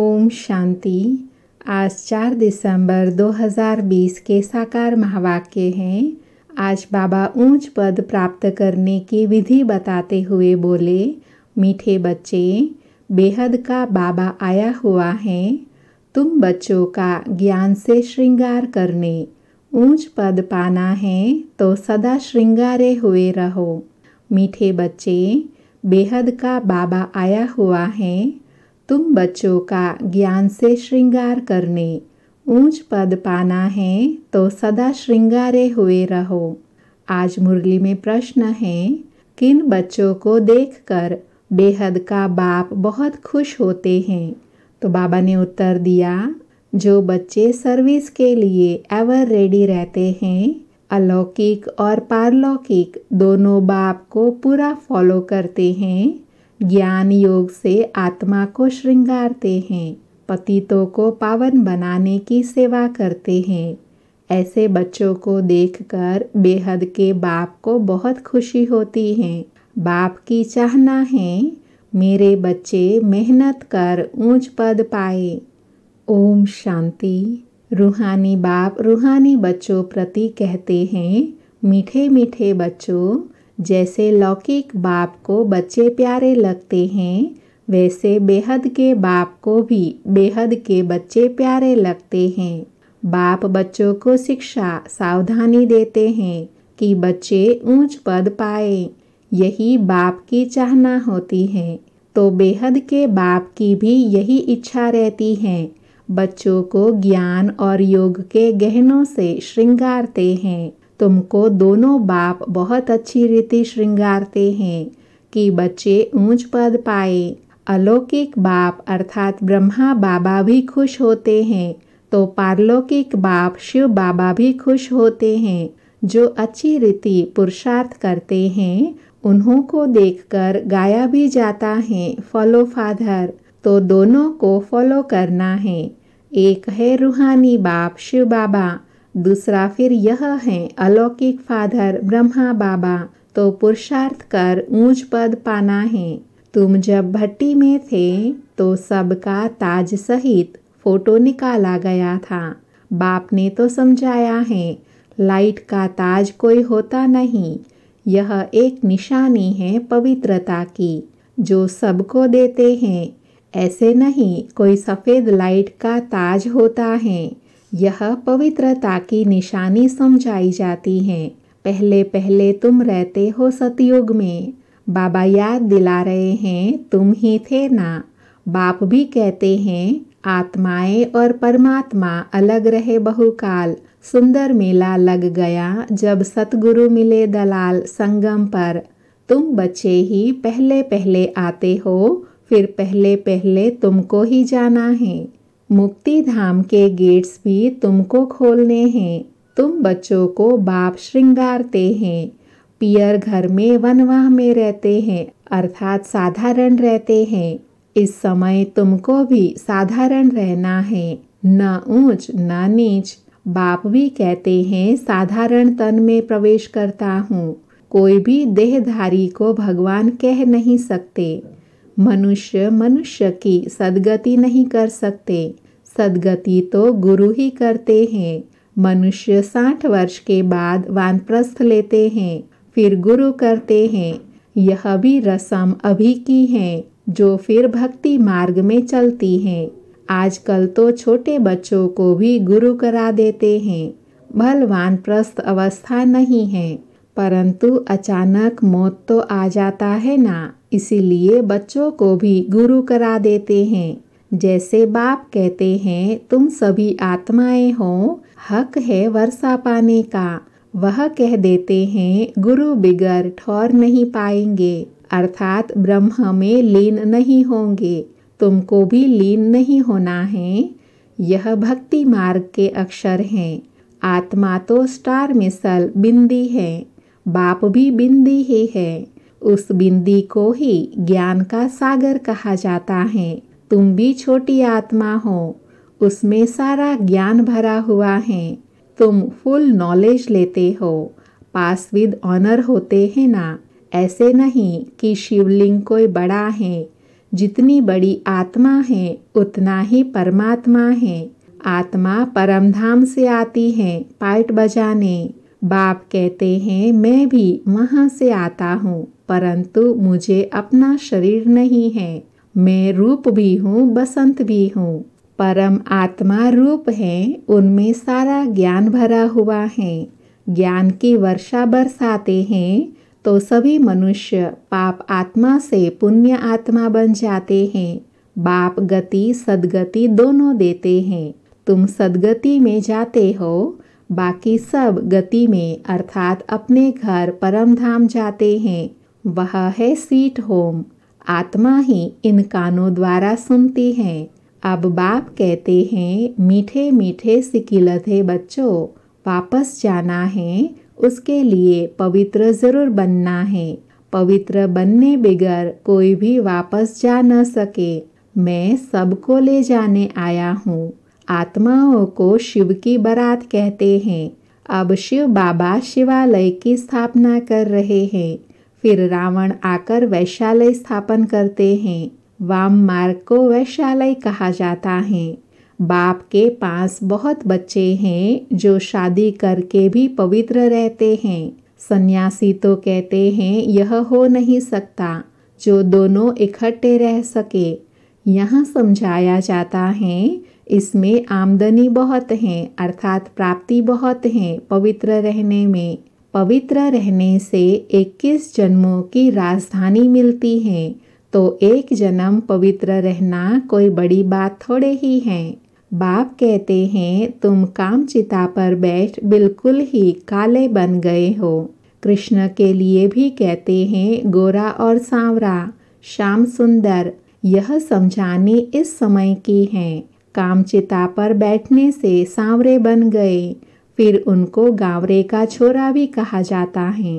ओम शांति आज चार दिसंबर 2020 के साकार महावाक्य हैं आज बाबा ऊंच पद प्राप्त करने की विधि बताते हुए बोले मीठे बच्चे बेहद का बाबा आया हुआ है तुम बच्चों का ज्ञान से श्रृंगार करने ऊंच पद पाना है तो सदा श्रृंगारे हुए रहो मीठे बच्चे बेहद का बाबा आया हुआ है तुम बच्चों का ज्ञान से श्रृंगार करने ऊंच पद पाना है तो सदा श्रृंगारे हुए रहो आज मुरली में प्रश्न है किन बच्चों को देखकर बेहद का बाप बहुत खुश होते हैं तो बाबा ने उत्तर दिया जो बच्चे सर्विस के लिए एवर रेडी रहते हैं अलौकिक और पारलौकिक दोनों बाप को पूरा फॉलो करते हैं ज्ञान योग से आत्मा को श्रृंगारते हैं पतितों को पावन बनाने की सेवा करते हैं ऐसे बच्चों को देखकर बेहद के बाप को बहुत खुशी होती है बाप की चाहना है मेरे बच्चे मेहनत कर ऊंच पद पाए ओम शांति रूहानी बाप रूहानी बच्चों प्रति कहते हैं मीठे मीठे बच्चों जैसे लौकिक बाप को बच्चे प्यारे लगते हैं वैसे बेहद के बाप को भी बेहद के बच्चे प्यारे लगते हैं बाप बच्चों को शिक्षा सावधानी देते हैं कि बच्चे ऊंच पद पाए यही बाप की चाहना होती है तो बेहद के बाप की भी यही इच्छा रहती है बच्चों को ज्ञान और योग के गहनों से श्रृंगारते हैं तुमको दोनों बाप बहुत अच्छी रीति श्रृंगारते हैं कि बच्चे ऊंच पद पाए अलौकिक बाप अर्थात ब्रह्मा बाबा भी खुश होते हैं तो पारलौकिक बाप शिव बाबा भी खुश होते हैं जो अच्छी रीति पुरुषार्थ करते हैं उन्हों को देखकर गाया भी जाता है फॉलो फादर तो दोनों को फॉलो करना है एक है रूहानी बाप शिव बाबा दूसरा फिर यह है अलौकिक फादर ब्रह्मा बाबा तो पुरुषार्थ कर ऊंच पद पाना है तुम जब भट्टी में थे तो सबका ताज सहित फोटो निकाला गया था बाप ने तो समझाया है लाइट का ताज कोई होता नहीं यह एक निशानी है पवित्रता की जो सबको देते हैं ऐसे नहीं कोई सफ़ेद लाइट का ताज होता है यह पवित्रता की निशानी समझाई जाती है पहले पहले तुम रहते हो सतयुग में बाबा याद दिला रहे हैं तुम ही थे ना बाप भी कहते हैं आत्माएं और परमात्मा अलग रहे बहुकाल सुंदर मेला लग गया जब सतगुरु मिले दलाल संगम पर तुम बच्चे ही पहले पहले आते हो फिर पहले पहले तुमको ही जाना है मुक्ति धाम के गेट्स भी तुमको खोलने हैं तुम बच्चों को बाप श्रृंगारते हैं पियर घर में वनवाह में रहते हैं अर्थात साधारण रहते हैं इस समय तुमको भी साधारण रहना है न ऊंच न नीच बाप भी कहते हैं साधारण तन में प्रवेश करता हूँ कोई भी देहधारी को भगवान कह नहीं सकते मनुष्य मनुष्य की सदगति नहीं कर सकते सदगति तो गुरु ही करते हैं मनुष्य साठ वर्ष के बाद वानप्रस्थ लेते हैं फिर गुरु करते हैं यह भी रस्म अभी की है जो फिर भक्ति मार्ग में चलती है आजकल तो छोटे बच्चों को भी गुरु करा देते हैं भलवान प्रस्थ अवस्था नहीं है परंतु अचानक मौत तो आ जाता है ना इसीलिए बच्चों को भी गुरु करा देते हैं जैसे बाप कहते हैं तुम सभी आत्माएं हो हक है वर्षा पाने का वह कह देते हैं गुरु बिगर ठोर नहीं पाएंगे अर्थात ब्रह्म में लीन नहीं होंगे तुमको भी लीन नहीं होना है यह भक्ति मार्ग के अक्षर हैं आत्मा तो स्टार मिसल बिंदी है बाप भी बिंदी ही है उस बिंदी को ही ज्ञान का सागर कहा जाता है तुम भी छोटी आत्मा हो उसमें सारा ज्ञान भरा हुआ है तुम फुल नॉलेज लेते हो पास विद ऑनर होते हैं ना ऐसे नहीं कि शिवलिंग कोई बड़ा है जितनी बड़ी आत्मा है उतना ही परमात्मा है आत्मा परमधाम से आती है पाइट बजाने बाप कहते हैं मैं भी वहाँ से आता हूँ परंतु मुझे अपना शरीर नहीं है मैं रूप भी हूँ बसंत भी हूँ परम आत्मा रूप है उनमें सारा ज्ञान भरा हुआ है ज्ञान की वर्षा बरसाते हैं तो सभी मनुष्य पाप आत्मा से पुण्य आत्मा बन जाते हैं बाप गति सदगति दोनों देते हैं तुम सदगति में जाते हो बाकी सब गति में अर्थात अपने घर परम धाम जाते हैं वह है सीट होम आत्मा ही इन कानों द्वारा सुनती हैं अब बाप कहते हैं मीठे मीठे सिकिलथे बच्चों वापस जाना है उसके लिए पवित्र ज़रूर बनना है पवित्र बनने बगैर कोई भी वापस जा न सके मैं सबको ले जाने आया हूँ आत्माओं को शिव की बरात कहते हैं अब शिव बाबा शिवालय की स्थापना कर रहे हैं फिर रावण आकर वैशालय स्थापन करते हैं वाम मार्ग को वैशालय कहा जाता है बाप के पास बहुत बच्चे हैं जो शादी करके भी पवित्र रहते हैं सन्यासी तो कहते हैं यह हो नहीं सकता जो दोनों इकट्ठे रह सके यहाँ समझाया जाता है इसमें आमदनी बहुत है अर्थात प्राप्ति बहुत है पवित्र रहने में पवित्र रहने से 21 जन्मों की राजधानी मिलती है तो एक जन्म पवित्र रहना कोई बड़ी बात थोड़े ही है बाप कहते हैं तुम काम चिता पर बैठ बिल्कुल ही काले बन गए हो कृष्ण के लिए भी कहते हैं गोरा और सांवरा श्याम सुंदर यह समझाने इस समय की है कामचिता पर बैठने से सांवरे बन गए फिर उनको गावरे का छोरा भी कहा जाता है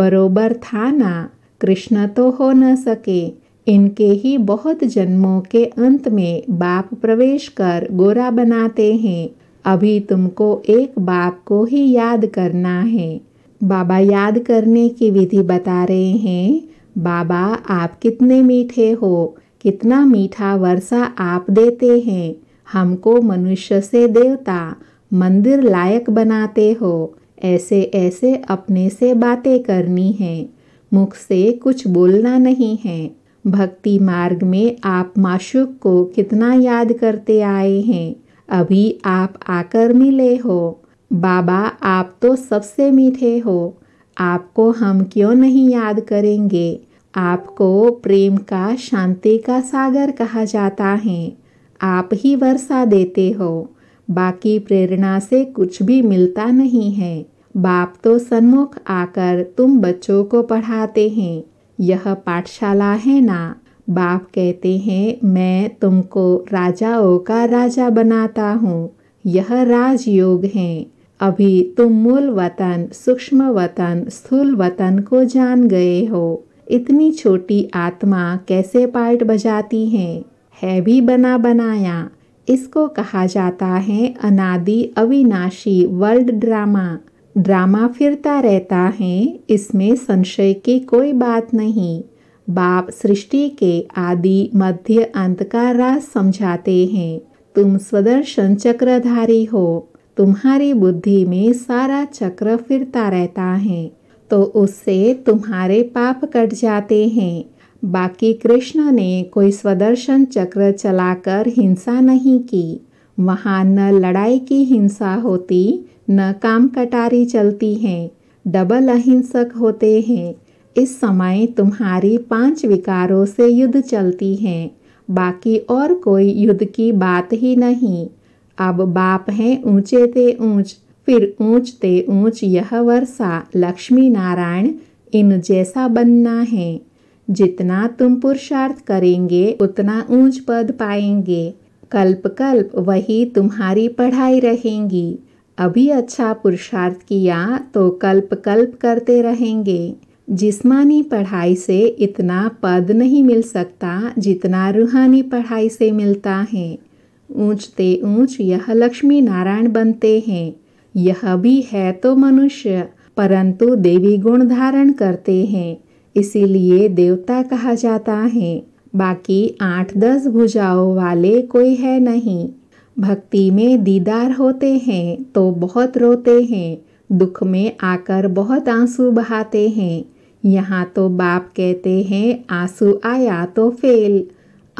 बरोबर था ना कृष्ण तो हो न सके इनके ही बहुत जन्मों के अंत में बाप प्रवेश कर गोरा बनाते हैं अभी तुमको एक बाप को ही याद करना है बाबा याद करने की विधि बता रहे हैं बाबा आप कितने मीठे हो कितना मीठा वर्षा आप देते हैं हमको मनुष्य से देवता मंदिर लायक बनाते हो ऐसे ऐसे अपने से बातें करनी है मुख से कुछ बोलना नहीं है भक्ति मार्ग में आप माशुक को कितना याद करते आए हैं अभी आप आकर मिले हो बाबा आप तो सबसे मीठे हो आपको हम क्यों नहीं याद करेंगे आपको प्रेम का शांति का सागर कहा जाता है आप ही वर्षा देते हो बाकी प्रेरणा से कुछ भी मिलता नहीं है बाप तो सन्मुख आकर तुम बच्चों को पढ़ाते हैं यह पाठशाला है ना बाप कहते हैं मैं तुमको राजाओं का राजा बनाता हूँ यह राजयोग है अभी तुम मूल वतन सूक्ष्म वतन स्थूल वतन को जान गए हो इतनी छोटी आत्मा कैसे पार्ट बजाती है है भी बना बनाया इसको कहा जाता है अनादि अविनाशी वर्ल्ड ड्रामा ड्रामा फिरता रहता है इसमें संशय की कोई बात नहीं बाप सृष्टि के आदि मध्य अंत का राज समझाते हैं तुम स्वदर्शन चक्रधारी हो तुम्हारी बुद्धि में सारा चक्र फिरता रहता है तो उससे तुम्हारे पाप कट जाते हैं बाकी कृष्ण ने कोई स्वदर्शन चक्र चलाकर हिंसा नहीं की वहाँ न लड़ाई की हिंसा होती न काम कटारी चलती है डबल अहिंसक होते हैं इस समय तुम्हारी पांच विकारों से युद्ध चलती हैं बाकी और कोई युद्ध की बात ही नहीं अब बाप हैं ऊंचे ते ऊंच फिर ऊंच ते ऊंच यह वर्षा लक्ष्मी नारायण इन जैसा बनना है जितना तुम पुरुषार्थ करेंगे उतना ऊंच पद पाएंगे कल्प कल्प वही तुम्हारी पढ़ाई रहेंगी अभी अच्छा पुरुषार्थ किया तो कल्प कल्प करते रहेंगे जिस्मानी पढ़ाई से इतना पद नहीं मिल सकता जितना रूहानी पढ़ाई से मिलता है ऊंचते ऊंच यह लक्ष्मी नारायण बनते हैं यह भी है तो मनुष्य परंतु देवी गुण धारण करते हैं इसीलिए देवता कहा जाता है बाकी आठ दस भुजाओं वाले कोई है नहीं भक्ति में दीदार होते हैं तो बहुत रोते हैं दुख में आकर बहुत आंसू बहाते हैं यहाँ तो बाप कहते हैं आंसू आया तो फेल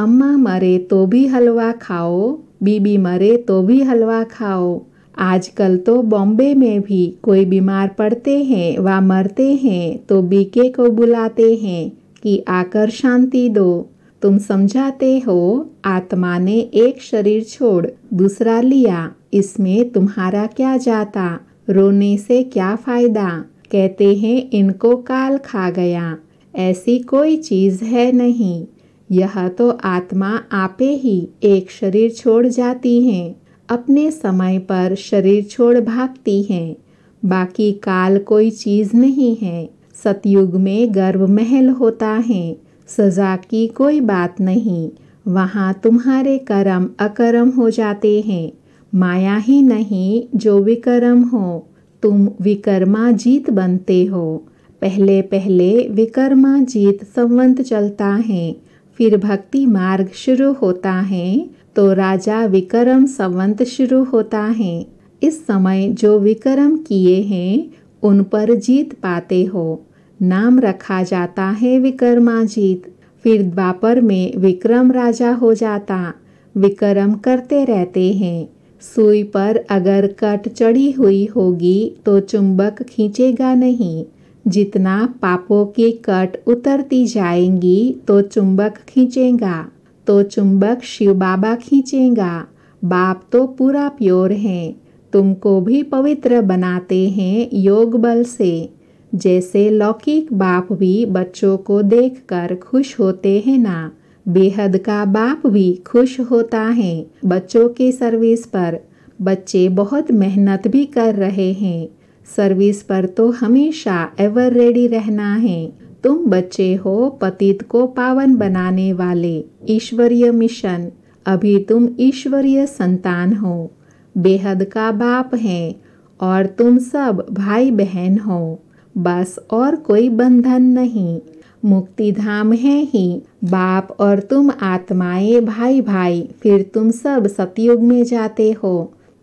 अम्मा मरे तो भी हलवा खाओ बीबी मरे तो भी हलवा खाओ आजकल तो बॉम्बे में भी कोई बीमार पड़ते हैं व मरते हैं तो बीके को बुलाते हैं कि आकर शांति दो तुम समझाते हो आत्मा ने एक शरीर छोड़ दूसरा लिया इसमें तुम्हारा क्या जाता रोने से क्या फायदा कहते हैं इनको काल खा गया ऐसी कोई चीज है नहीं यह तो आत्मा आपे ही एक शरीर छोड़ जाती हैं अपने समय पर शरीर छोड़ भागती हैं बाकी काल कोई चीज नहीं है सतयुग में गर्भ महल होता है सजा की कोई बात नहीं वहाँ तुम्हारे कर्म अकर्म हो जाते हैं माया ही नहीं जो विकर्म हो तुम विकर्मा जीत बनते हो पहले पहले विकर्मा जीत संवंत चलता है फिर भक्ति मार्ग शुरू होता है तो राजा विक्रम संवंत शुरू होता है इस समय जो विक्रम किए हैं उन पर जीत पाते हो नाम रखा जाता है विक्रमाजीत फिर द्वापर में विक्रम राजा हो जाता विक्रम करते रहते हैं सुई पर अगर कट चढ़ी हुई होगी तो चुंबक खींचेगा नहीं जितना पापों की कट उतरती जाएंगी तो चुंबक खींचेगा तो चुंबक शिव बाबा खींचेगा बाप तो पूरा प्योर है तुमको भी पवित्र बनाते हैं योग बल से जैसे लौकिक बाप भी बच्चों को देखकर खुश होते हैं ना बेहद का बाप भी खुश होता है बच्चों के सर्विस पर बच्चे बहुत मेहनत भी कर रहे हैं सर्विस पर तो हमेशा एवर रेडी रहना है तुम बच्चे हो पतित को पावन बनाने वाले ईश्वरीय मिशन अभी तुम ईश्वरीय संतान हो बेहद का बाप है और तुम सब भाई बहन हो बस और कोई बंधन नहीं मुक्ति धाम है ही बाप और तुम आत्माएं भाई भाई फिर तुम सब सतयुग में जाते हो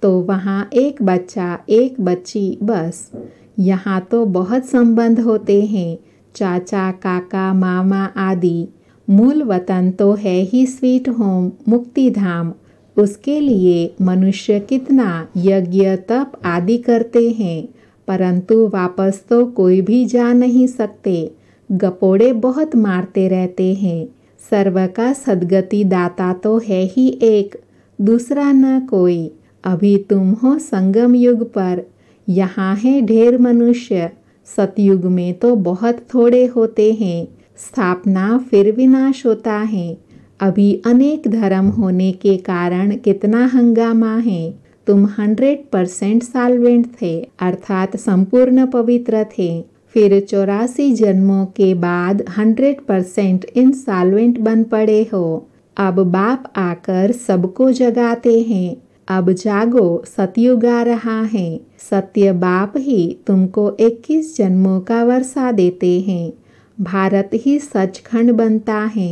तो वहाँ एक बच्चा एक बच्ची बस यहाँ तो बहुत संबंध होते हैं चाचा काका मामा आदि मूल वतन तो है ही स्वीट होम मुक्तिधाम उसके लिए मनुष्य कितना यज्ञ तप आदि करते हैं परंतु वापस तो कोई भी जा नहीं सकते गपोड़े बहुत मारते रहते हैं सर्व का सदगति दाता तो है ही एक दूसरा न कोई अभी तुम हो संगम युग पर यहाँ है ढेर मनुष्य सतयुग में तो बहुत थोड़े होते हैं स्थापना फिर विनाश होता है अभी अनेक धर्म होने के कारण कितना हंगामा है तुम हंड्रेड परसेंट सालवेंट थे अर्थात संपूर्ण पवित्र थे फिर चौरासी जन्मों के बाद हंड्रेड परसेंट इन सालवेंट बन पड़े हो अब बाप आकर सबको जगाते हैं अब जागो सतयुग आ रहा है सत्य बाप ही तुमको 21 जन्मों का वर्षा देते हैं भारत ही सचखंड बनता है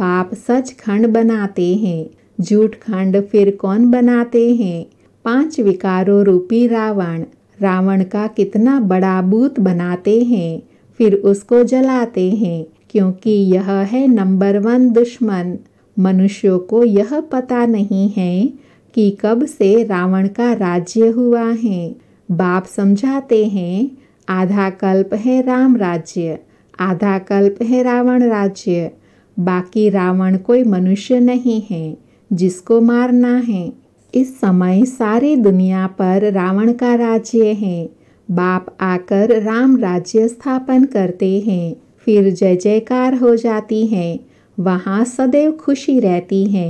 बाप सचखंड बनाते हैं झूठ खंड फिर कौन बनाते हैं पांच विकारों रूपी रावण रावण का कितना बड़ा बूत बनाते हैं फिर उसको जलाते हैं क्योंकि यह है नंबर वन दुश्मन मनुष्यों को यह पता नहीं है कि कब से रावण का राज्य हुआ है बाप समझाते हैं आधा कल्प है राम राज्य आधा कल्प है रावण राज्य बाकी रावण कोई मनुष्य नहीं है जिसको मारना है इस समय सारी दुनिया पर रावण का राज्य है बाप आकर राम राज्य स्थापन करते हैं फिर जय जयकार हो जाती है वहाँ सदैव खुशी रहती है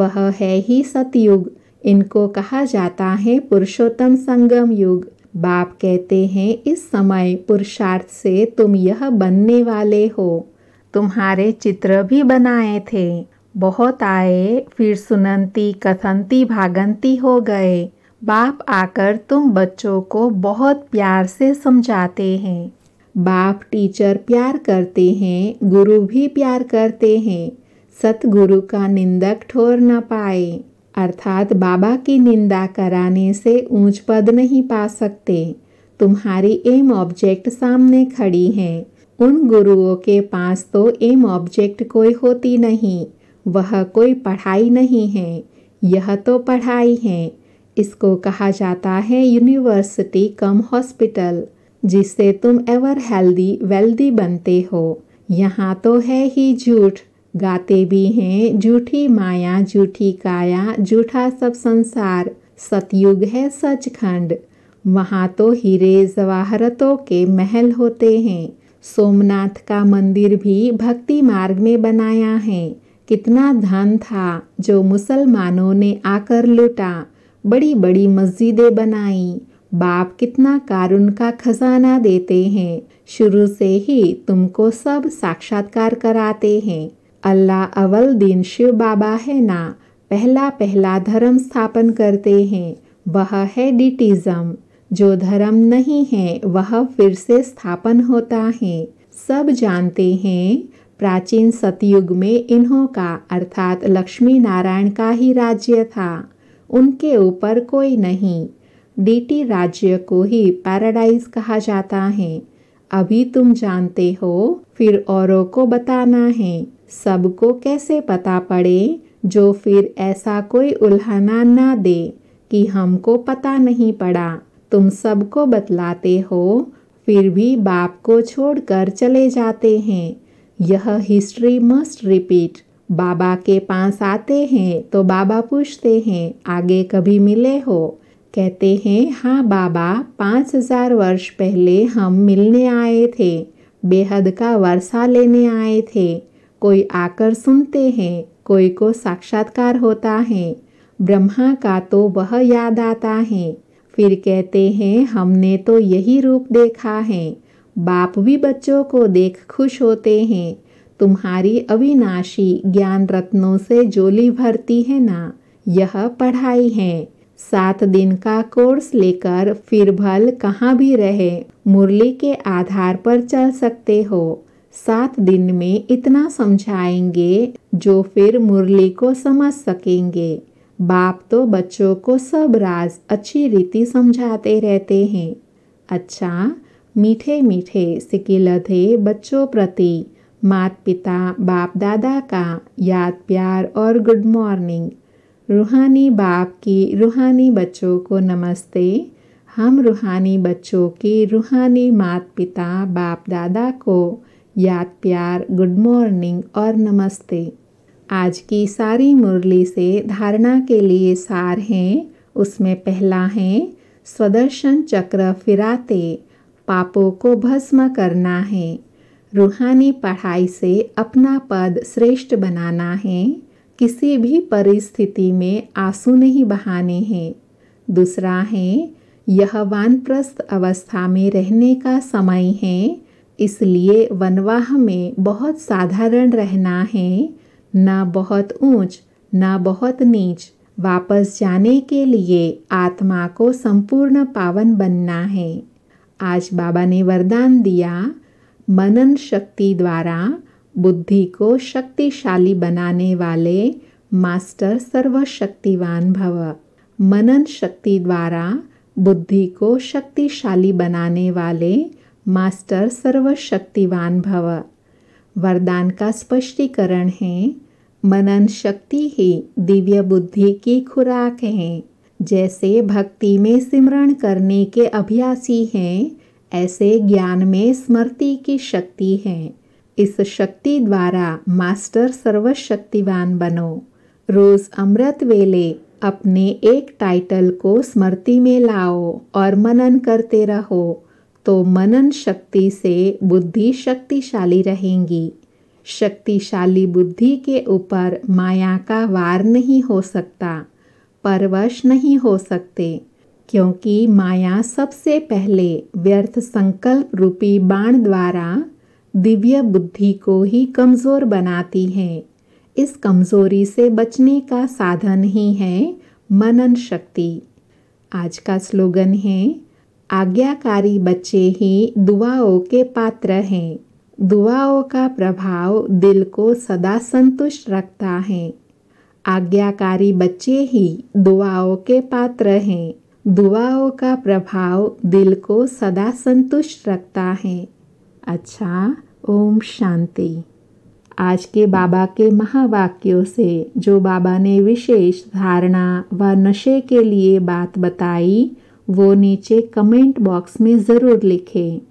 वह है ही सतयुग इनको कहा जाता है पुरुषोत्तम संगम युग बाप कहते हैं इस समय पुरुषार्थ से तुम यह बनने वाले हो तुम्हारे चित्र भी बनाए थे बहुत आए फिर सुनंती कथंती भागंती हो गए बाप आकर तुम बच्चों को बहुत प्यार से समझाते हैं बाप टीचर प्यार करते हैं गुरु भी प्यार करते हैं सतगुरु का निंदक ठोर न पाए अर्थात बाबा की निंदा कराने से ऊंच पद नहीं पा सकते तुम्हारी एम ऑब्जेक्ट सामने खड़ी हैं उन गुरुओं के पास तो एम ऑब्जेक्ट कोई होती नहीं वह कोई पढ़ाई नहीं है यह तो पढ़ाई है इसको कहा जाता है यूनिवर्सिटी कम हॉस्पिटल जिससे तुम एवर हेल्दी वेल्दी बनते हो यहाँ तो है ही झूठ गाते भी हैं झूठी माया झूठी काया झूठा सब संसार सतयुग है सच खंड वहाँ तो हीरे जवाहरतों के महल होते हैं सोमनाथ का मंदिर भी भक्ति मार्ग में बनाया है कितना धन था जो मुसलमानों ने आकर लूटा बड़ी बड़ी मस्जिदें बनाई बाप कितना कारुण का खजाना देते हैं शुरू से ही तुमको सब साक्षात्कार कराते हैं अल्लाह अवल दिन शिव बाबा है ना पहला पहला धर्म स्थापन करते हैं वह है डिटिज्म जो धर्म नहीं है वह फिर से स्थापन होता है सब जानते हैं प्राचीन सतयुग में इन्हों का अर्थात लक्ष्मी नारायण का ही राज्य था उनके ऊपर कोई नहीं डीटी राज्य को ही पैराडाइज कहा जाता है अभी तुम जानते हो फिर औरों को बताना है सबको कैसे पता पड़े जो फिर ऐसा कोई उल्हना ना दे कि हमको पता नहीं पड़ा तुम सबको बतलाते हो फिर भी बाप को छोड़कर चले जाते हैं यह हिस्ट्री मस्ट रिपीट बाबा के पास आते हैं तो बाबा पूछते हैं आगे कभी मिले हो कहते हैं हाँ बाबा पाँच हजार वर्ष पहले हम मिलने आए थे बेहद का वर्षा लेने आए थे कोई आकर सुनते हैं कोई को साक्षात्कार होता है ब्रह्मा का तो वह याद आता है फिर कहते हैं हमने तो यही रूप देखा है बाप भी बच्चों को देख खुश होते हैं तुम्हारी अविनाशी ज्ञान रत्नों से जोली भरती है ना यह पढ़ाई है सात दिन का कोर्स लेकर फिर भल कहाँ भी रहे मुरली के आधार पर चल सकते हो सात दिन में इतना समझाएंगे जो फिर मुरली को समझ सकेंगे बाप तो बच्चों को सब राज अच्छी रीति समझाते रहते हैं अच्छा मीठे मीठे सिकिलधे बच्चों प्रति मात पिता बाप दादा का याद प्यार और गुड मॉर्निंग रूहानी बाप की रूहानी बच्चों को नमस्ते हम रूहानी बच्चों की रूहानी मात पिता बाप दादा को याद प्यार गुड मॉर्निंग और नमस्ते आज की सारी मुरली से धारणा के लिए सार हैं उसमें पहला है स्वदर्शन चक्र फिराते पापों को भस्म करना है रूहानी पढ़ाई से अपना पद श्रेष्ठ बनाना है किसी भी परिस्थिति में आंसू नहीं बहाने हैं दूसरा है यह वानप्रस्थ अवस्था में रहने का समय है इसलिए वनवाह में बहुत साधारण रहना है ना बहुत ऊंच ना बहुत नीच वापस जाने के लिए आत्मा को संपूर्ण पावन बनना है आज बाबा ने वरदान दिया मनन शक्ति द्वारा बुद्धि को शक्तिशाली बनाने वाले मास्टर सर्वशक्तिवान भव मनन शक्ति द्वारा बुद्धि को शक्तिशाली बनाने वाले मास्टर सर्वशक्तिवान भव वरदान का स्पष्टीकरण है मनन शक्ति ही दिव्य बुद्धि की खुराक है जैसे भक्ति में सिमरण करने के अभ्यासी हैं ऐसे ज्ञान में स्मृति की शक्ति है इस शक्ति द्वारा मास्टर सर्वशक्तिवान बनो रोज अमृत वेले अपने एक टाइटल को स्मृति में लाओ और मनन करते रहो तो मनन शक्ति से बुद्धि शक्तिशाली रहेंगी शक्तिशाली बुद्धि के ऊपर माया का वार नहीं हो सकता परवश नहीं हो सकते क्योंकि माया सबसे पहले व्यर्थ संकल्प रूपी बाण द्वारा दिव्य बुद्धि को ही कमज़ोर बनाती है इस कमज़ोरी से बचने का साधन ही है मनन शक्ति आज का स्लोगन है आज्ञाकारी बच्चे ही दुआओं के पात्र हैं दुआओं का प्रभाव दिल को सदा संतुष्ट रखता है आज्ञाकारी बच्चे ही दुआओं के पात्र हैं दुआओं का प्रभाव दिल को सदा संतुष्ट रखता है अच्छा ओम शांति आज के बाबा के महावाक्यों से जो बाबा ने विशेष धारणा व नशे के लिए बात बताई वो नीचे कमेंट बॉक्स में ज़रूर लिखें